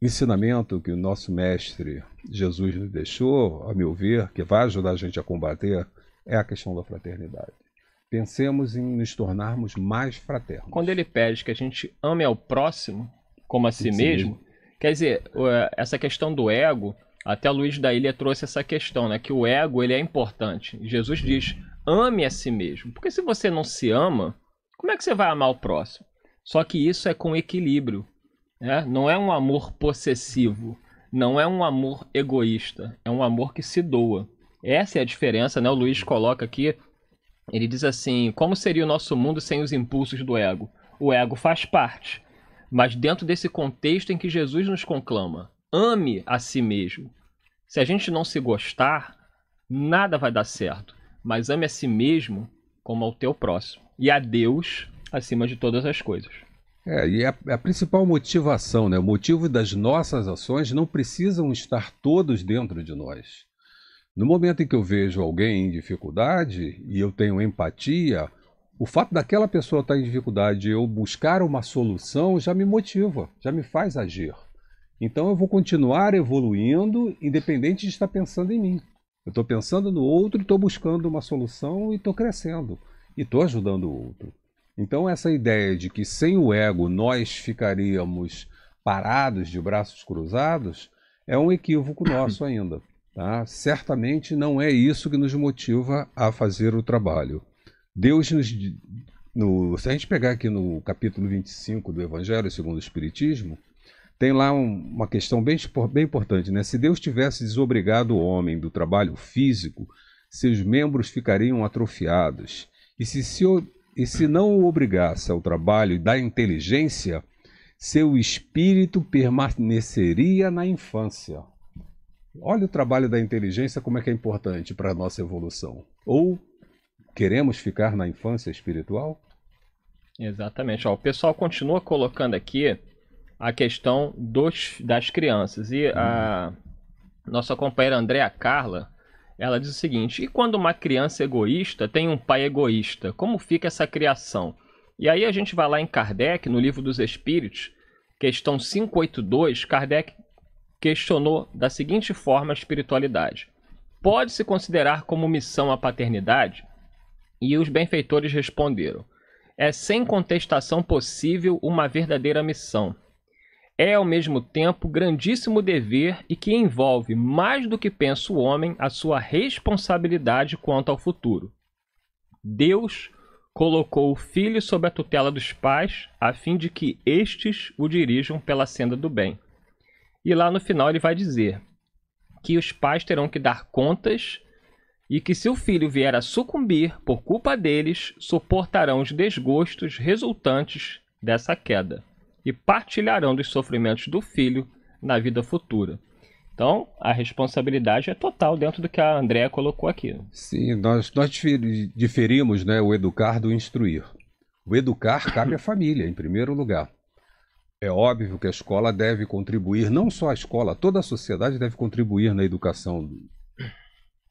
ensinamento que o nosso mestre Jesus nos deixou, a meu ver, que vai ajudar a gente a combater, é a questão da fraternidade. Pensemos em nos tornarmos mais fraternos. Quando ele pede que a gente ame ao próximo como a si, si mesmo, mesmo, quer dizer, é, essa questão do ego, até Luiz da Ilha trouxe essa questão, né, que o ego ele é importante. Jesus diz: ame a si mesmo. Porque se você não se ama, como é que você vai amar o próximo? Só que isso é com equilíbrio. Né? Não é um amor possessivo, não é um amor egoísta, é um amor que se doa. Essa é a diferença, né? O Luiz coloca aqui, ele diz assim: como seria o nosso mundo sem os impulsos do ego? O ego faz parte, mas dentro desse contexto em que Jesus nos conclama: ame a si mesmo. Se a gente não se gostar, nada vai dar certo, mas ame a si mesmo como ao teu próximo. E a Deus acima de todas as coisas. É, e a, a, principal motivação, né? o motivo das nossas ações não precisam estar todos dentro de nós. No momento em que eu vejo alguém em dificuldade e eu tenho empatia, o fato daquela pessoa estar em dificuldade e eu buscar uma solução já me motiva, já me faz agir. Então eu vou continuar evoluindo, independente de estar pensando em mim. Eu estou pensando no outro, estou buscando uma solução e estou crescendo. E estou ajudando o outro. Então, essa ideia de que sem o ego nós ficaríamos parados de braços cruzados é um equívoco nosso ainda. Tá? Certamente não é isso que nos motiva a fazer o trabalho. Deus nos. No, se a gente pegar aqui no capítulo 25 do Evangelho segundo o Espiritismo, tem lá um, uma questão bem, bem importante. Né? Se Deus tivesse desobrigado o homem do trabalho físico, seus membros ficariam atrofiados. E se, se e se não o obrigasse ao trabalho da inteligência, seu espírito permaneceria na infância. Olha o trabalho da inteligência, como é que é importante para a nossa evolução. Ou queremos ficar na infância espiritual? Exatamente. Ó, o pessoal continua colocando aqui a questão dos, das crianças. E a uhum. nossa companheira Andréa Carla, ela diz o seguinte: e quando uma criança egoísta tem um pai egoísta, como fica essa criação? E aí a gente vai lá em Kardec, no livro dos Espíritos, questão 582, Kardec questionou da seguinte forma a espiritualidade: pode-se considerar como missão a paternidade? E os benfeitores responderam: é sem contestação possível uma verdadeira missão é ao mesmo tempo grandíssimo dever e que envolve, mais do que pensa o homem, a sua responsabilidade quanto ao futuro. Deus colocou o filho sob a tutela dos pais, a fim de que estes o dirijam pela senda do bem. E lá no final ele vai dizer que os pais terão que dar contas e que se o filho vier a sucumbir por culpa deles, suportarão os desgostos resultantes dessa queda e partilharão dos sofrimentos do filho na vida futura. Então, a responsabilidade é total dentro do que a Andrea colocou aqui. Sim, nós, nós diferimos né, o educar do instruir. O educar cabe à família, em primeiro lugar. É óbvio que a escola deve contribuir, não só a escola, toda a sociedade deve contribuir na educação do,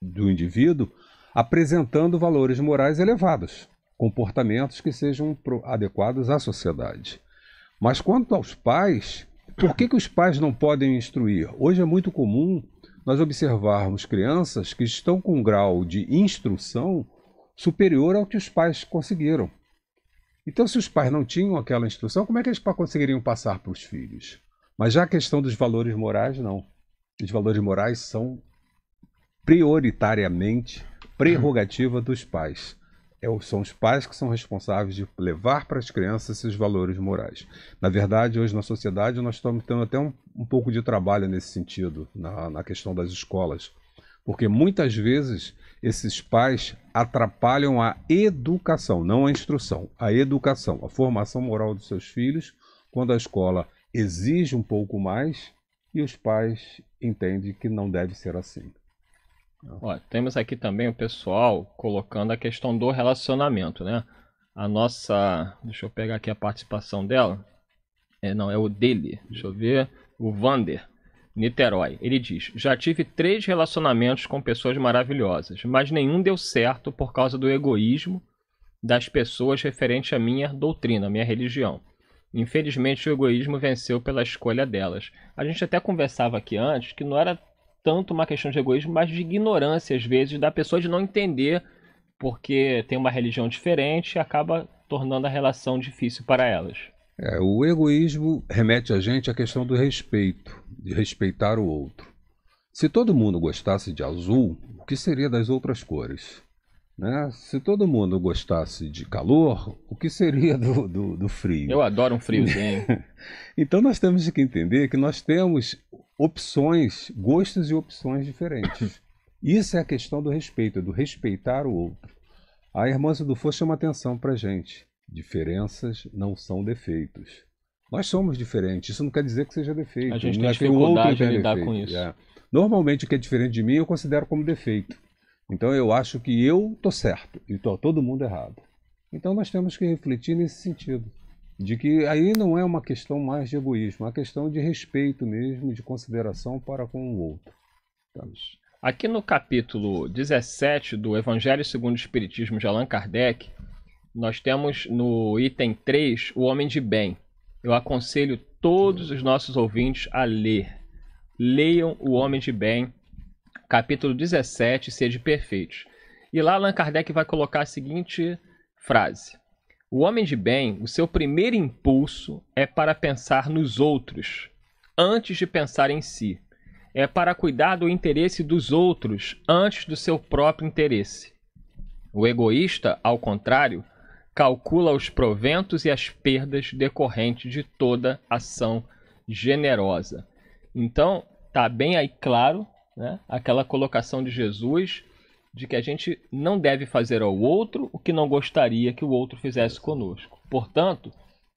do indivíduo, apresentando valores morais elevados, comportamentos que sejam adequados à sociedade. Mas quanto aos pais, por que, que os pais não podem instruir? Hoje é muito comum nós observarmos crianças que estão com um grau de instrução superior ao que os pais conseguiram. Então, se os pais não tinham aquela instrução, como é que eles conseguiriam passar para os filhos? Mas já a questão dos valores morais, não. Os valores morais são prioritariamente prerrogativa dos pais. É são os pais que são responsáveis de levar para as crianças esses valores morais. Na verdade, hoje na sociedade nós estamos tendo até um, um pouco de trabalho nesse sentido, na, na questão das escolas. Porque muitas vezes esses pais atrapalham a educação, não a instrução, a educação, a formação moral dos seus filhos, quando a escola exige um pouco mais e os pais entendem que não deve ser assim. Ó, temos aqui também o pessoal colocando a questão do relacionamento, né? A nossa. Deixa eu pegar aqui a participação dela. É, não, é o dele. Deixa eu ver. O Vander, Niterói. Ele diz: Já tive três relacionamentos com pessoas maravilhosas, mas nenhum deu certo por causa do egoísmo das pessoas referente à minha doutrina, à minha religião. Infelizmente, o egoísmo venceu pela escolha delas. A gente até conversava aqui antes que não era tanto uma questão de egoísmo, mas de ignorância, às vezes, da pessoa de não entender porque tem uma religião diferente e acaba tornando a relação difícil para elas. É, o egoísmo remete a gente à questão do respeito, de respeitar o outro. Se todo mundo gostasse de azul, o que seria das outras cores? Né? Se todo mundo gostasse de calor, o que seria do, do, do frio? Eu adoro um friozinho. então nós temos que entender que nós temos opções, gostos e opções diferentes. Isso é a questão do respeito, do respeitar o outro. A irmã Foz chama atenção para gente. Diferenças não são defeitos. Nós somos diferentes, isso não quer dizer que seja defeito. A gente não tem é dificuldade de lidar defeito. com isso. É. Normalmente o que é diferente de mim eu considero como defeito. Então eu acho que eu estou certo e tô todo mundo errado. Então nós temos que refletir nesse sentido de que aí não é uma questão mais de egoísmo, é uma questão de respeito mesmo, de consideração para com o outro. Tá? Aqui no capítulo 17 do Evangelho segundo o Espiritismo de Allan Kardec, nós temos no item 3 o homem de bem. Eu aconselho todos os nossos ouvintes a ler. Leiam O Homem de Bem, capítulo 17, Sede Perfeitos. E lá Allan Kardec vai colocar a seguinte frase: o homem de bem, o seu primeiro impulso é para pensar nos outros, antes de pensar em si. É para cuidar do interesse dos outros antes do seu próprio interesse. O egoísta, ao contrário, calcula os proventos e as perdas decorrentes de toda ação generosa. Então, está bem aí claro né, aquela colocação de Jesus de que a gente não deve fazer ao outro o que não gostaria que o outro fizesse conosco. Portanto,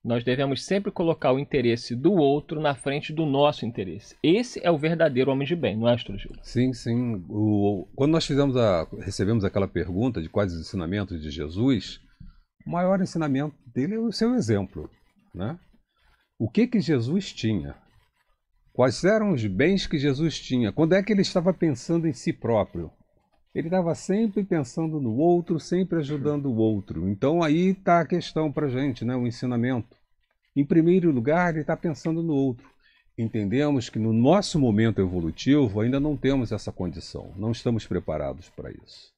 nós devemos sempre colocar o interesse do outro na frente do nosso interesse. Esse é o verdadeiro homem de bem, não é, Astro Sim, sim. O, quando nós a, recebemos aquela pergunta de quais os ensinamentos de Jesus, o maior ensinamento dele é o seu exemplo. Né? O que, que Jesus tinha? Quais eram os bens que Jesus tinha? Quando é que ele estava pensando em si próprio? ele estava sempre pensando no outro, sempre ajudando o outro. Então aí está a questão para a gente, né? o ensinamento. Em primeiro lugar, ele está pensando no outro. Entendemos que no nosso momento evolutivo ainda não temos essa condição, não estamos preparados para isso.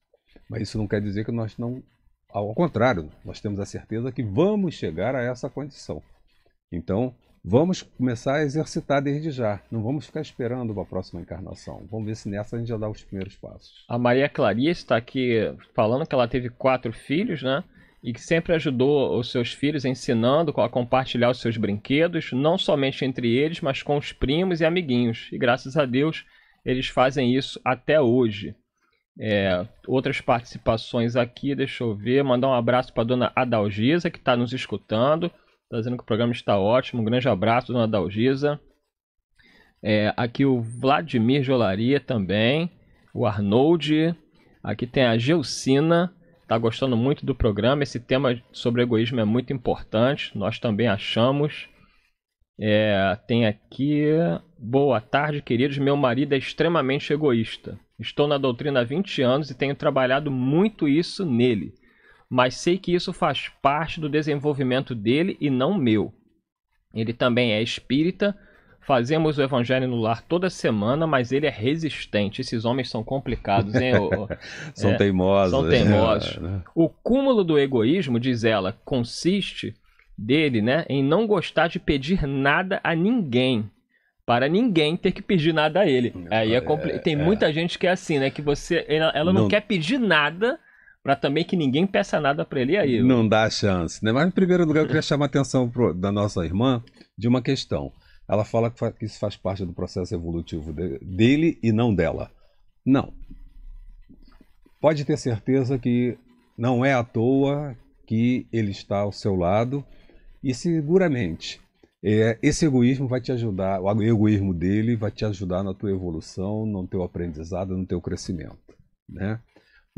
Mas isso não quer dizer que nós não. Ao contrário, nós temos a certeza que vamos chegar a essa condição. Então, Vamos começar a exercitar desde já. Não vamos ficar esperando para a próxima encarnação. Vamos ver se nessa a gente já dá os primeiros passos. A Maria Clarice está aqui falando que ela teve quatro filhos, né? E que sempre ajudou os seus filhos ensinando a compartilhar os seus brinquedos, não somente entre eles, mas com os primos e amiguinhos. E graças a Deus eles fazem isso até hoje. É, outras participações aqui, deixa eu ver. Mandar um abraço para dona Adalgisa, que está nos escutando. Tá dizendo que o programa está ótimo. Um grande abraço, dona Dalgisa. É, aqui o Vladimir Jolaria também. O Arnold. Aqui tem a Gelsina. está gostando muito do programa. Esse tema sobre egoísmo é muito importante. Nós também achamos. É, tem aqui. Boa tarde, queridos. Meu marido é extremamente egoísta. Estou na doutrina há 20 anos e tenho trabalhado muito isso nele mas sei que isso faz parte do desenvolvimento dele e não meu. Ele também é espírita, Fazemos o Evangelho no Lar toda semana, mas ele é resistente. Esses homens são complicados, hein? são é, teimosos. São né? teimosos. É, né? O cúmulo do egoísmo, diz ela, consiste dele, né, em não gostar de pedir nada a ninguém. Para ninguém ter que pedir nada a ele. Aí é, é Tem é. muita gente que é assim, né? Que você. Ela, ela não, não quer pedir nada para também que ninguém peça nada para ele aí. Eu... Não dá chance, né? Mas em primeiro lugar eu queria chamar a atenção pro, da nossa irmã de uma questão. Ela fala que, que isso faz parte do processo evolutivo de, dele e não dela. Não. Pode ter certeza que não é à toa que ele está ao seu lado e seguramente é, esse egoísmo vai te ajudar, o egoísmo dele vai te ajudar na tua evolução, no teu aprendizado, no teu crescimento, né?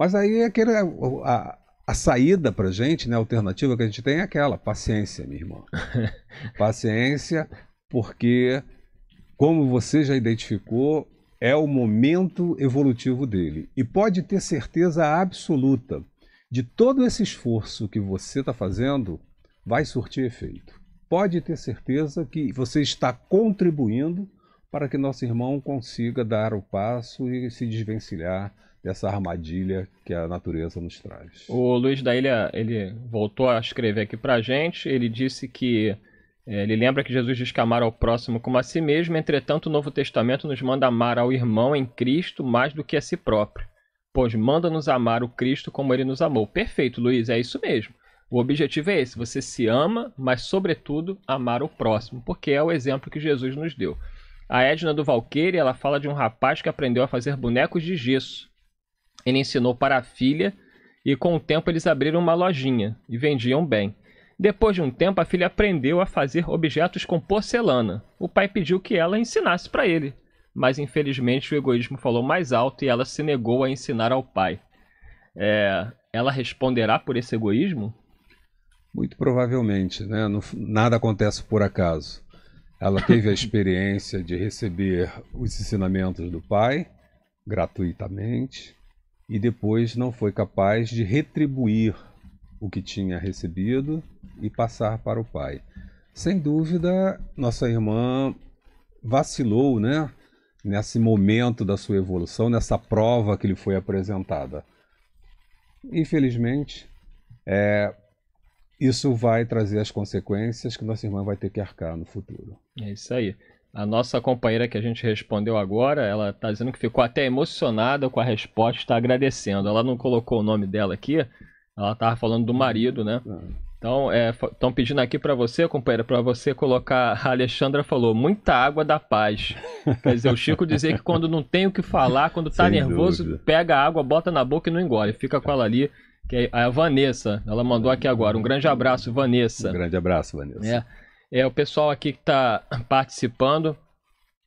Mas aí é aquele, é, a, a saída pra gente, né, a alternativa que a gente tem é aquela, paciência, meu irmão, paciência, porque como você já identificou, é o momento evolutivo dele. E pode ter certeza absoluta de todo esse esforço que você está fazendo vai surtir efeito. Pode ter certeza que você está contribuindo para que nosso irmão consiga dar o passo e se desvencilhar dessa armadilha que a natureza nos traz. O Luiz da Ilha, ele voltou a escrever aqui pra gente, ele disse que é, ele lembra que Jesus diz que amar ao próximo como a si mesmo, entretanto o Novo Testamento nos manda amar ao irmão em Cristo mais do que a si próprio, pois manda-nos amar o Cristo como ele nos amou. Perfeito, Luiz, é isso mesmo. O objetivo é esse, você se ama, mas sobretudo amar o próximo, porque é o exemplo que Jesus nos deu. A Edna do Valqueire, ela fala de um rapaz que aprendeu a fazer bonecos de gesso. Ele ensinou para a filha e com o tempo eles abriram uma lojinha e vendiam bem. Depois de um tempo, a filha aprendeu a fazer objetos com porcelana. O pai pediu que ela ensinasse para ele, mas infelizmente o egoísmo falou mais alto e ela se negou a ensinar ao pai. É, ela responderá por esse egoísmo? Muito provavelmente, né? nada acontece por acaso. Ela teve a experiência de receber os ensinamentos do pai gratuitamente e depois não foi capaz de retribuir o que tinha recebido e passar para o pai. Sem dúvida, nossa irmã vacilou, né? Nesse momento da sua evolução, nessa prova que lhe foi apresentada. Infelizmente, é, isso vai trazer as consequências que nossa irmã vai ter que arcar no futuro. É isso aí. A nossa companheira que a gente respondeu agora, ela está dizendo que ficou até emocionada com a resposta, está agradecendo. Ela não colocou o nome dela aqui, ela estava falando do marido, né? Ah. Então, estão é, pedindo aqui para você, companheira, para você colocar. A Alexandra falou, muita água da paz. Quer dizer, o Chico dizer que quando não tem o que falar, quando tá Sem nervoso, dúvida. pega a água, bota na boca e não engole. Fica com ela ali que é a Vanessa. Ela mandou aqui agora. Um grande abraço, Vanessa. Um grande abraço, Vanessa. É. É o pessoal aqui que está participando.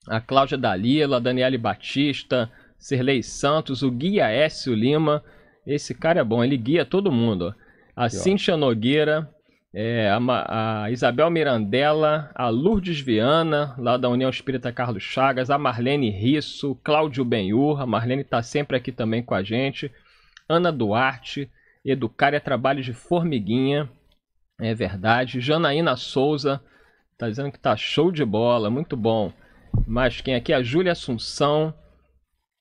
A Cláudia Dalila, a Daniele Batista, Serlei Santos, o Guia Écio Lima. Esse cara é bom, ele guia todo mundo. A que Cíntia ó. Nogueira, é, a, a, Isabel Mirandela, a Lourdes Viana, lá da União Espírita Carlos Chagas, a Marlene Risso, Cláudio Benhur, a Marlene está sempre aqui também com a gente, Ana Duarte, Educar é Trabalho de Formiguinha, é verdade, Janaína Souza, Tá dizendo que tá show de bola, muito bom. Mas quem aqui? É a Júlia Assunção.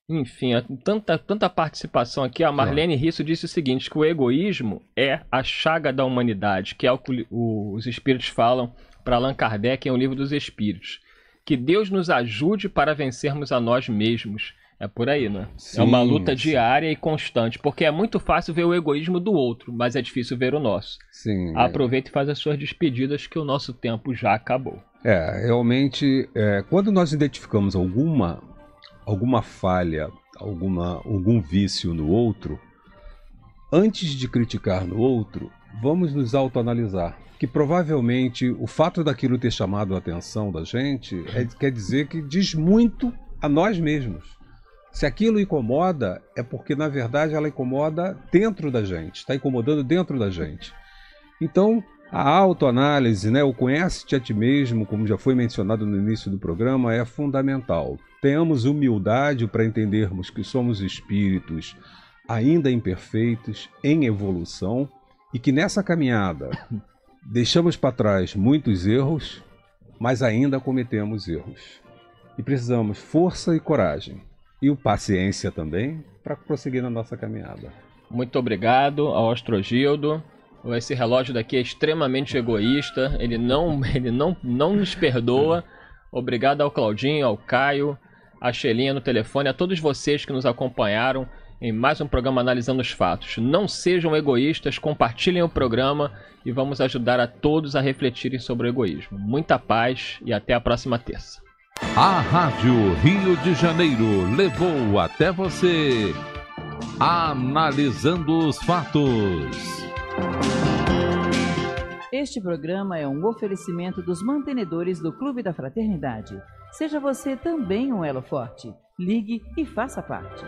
Enfim, é tanta, tanta participação aqui. A Marlene Risso disse o seguinte: que o egoísmo é a chaga da humanidade, que é o que os espíritos falam para Allan Kardec em O Livro dos Espíritos. Que Deus nos ajude para vencermos a nós mesmos. É por aí, né? Sim, é uma luta diária e constante, porque é muito fácil ver o egoísmo do outro, mas é difícil ver o nosso. Sim. Aproveita é. e faz as suas despedidas, que o nosso tempo já acabou. É, realmente, é, quando nós identificamos alguma, alguma falha, alguma, algum vício no outro, antes de criticar no outro, vamos nos autoanalisar. Que provavelmente o fato daquilo ter chamado a atenção da gente é, quer dizer que diz muito a nós mesmos. Se aquilo incomoda, é porque na verdade ela incomoda dentro da gente, está incomodando dentro da gente. Então, a autoanálise, né, o conhece-te a ti mesmo, como já foi mencionado no início do programa, é fundamental. Tenhamos humildade para entendermos que somos espíritos ainda imperfeitos, em evolução, e que nessa caminhada deixamos para trás muitos erros, mas ainda cometemos erros. E precisamos força e coragem e o paciência também para prosseguir na nossa caminhada. Muito obrigado ao Astrogildo. Esse relógio daqui é extremamente egoísta, ele não, ele não, não nos perdoa. Obrigado ao Claudinho, ao Caio, à Xelinha no telefone, a todos vocês que nos acompanharam em mais um programa Analisando os Fatos. Não sejam egoístas, compartilhem o programa e vamos ajudar a todos a refletirem sobre o egoísmo. Muita paz e até a próxima terça. A Rádio Rio de Janeiro levou até você Analisando os Fatos. Este programa é um oferecimento dos mantenedores do Clube da Fraternidade. Seja você também um elo forte. Ligue e faça parte.